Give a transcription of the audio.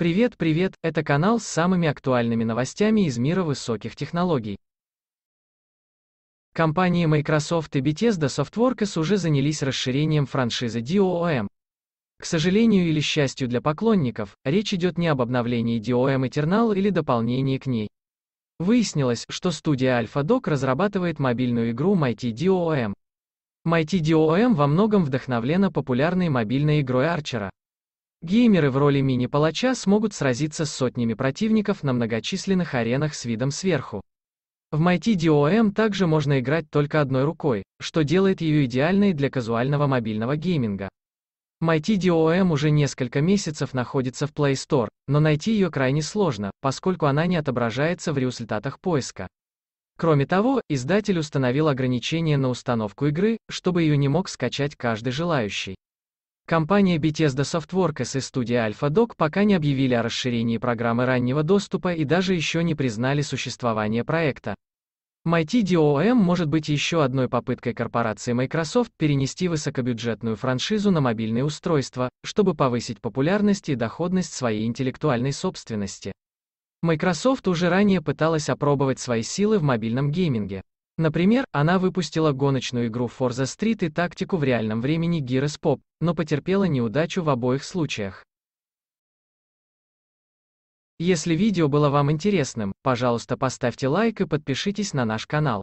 Привет, привет, это канал с самыми актуальными новостями из мира высоких технологий. Компании Microsoft и Bethesda Softworks уже занялись расширением франшизы DOM. К сожалению или счастью для поклонников, речь идет не об обновлении DOM Eternal или дополнении к ней. Выяснилось, что студия Alpha Dog разрабатывает мобильную игру Mighty DOM. Mighty DOM во многом вдохновлена популярной мобильной игрой Арчера. Геймеры в роли мини-палача смогут сразиться с сотнями противников на многочисленных аренах с видом сверху. В Mighty DOM также можно играть только одной рукой, что делает ее идеальной для казуального мобильного гейминга. Mighty DOM уже несколько месяцев находится в Play Store, но найти ее крайне сложно, поскольку она не отображается в результатах поиска. Кроме того, издатель установил ограничение на установку игры, чтобы ее не мог скачать каждый желающий. Компания Bethesda Softworks и студия AlphaDoc пока не объявили о расширении программы раннего доступа и даже еще не признали существование проекта. MIT DOM может быть еще одной попыткой корпорации Microsoft перенести высокобюджетную франшизу на мобильные устройства, чтобы повысить популярность и доходность своей интеллектуальной собственности. Microsoft уже ранее пыталась опробовать свои силы в мобильном гейминге. Например, она выпустила гоночную игру Forza Street и тактику в реальном времени Gears Pop, но потерпела неудачу в обоих случаях. Если видео было вам интересным, пожалуйста поставьте лайк и подпишитесь на наш канал.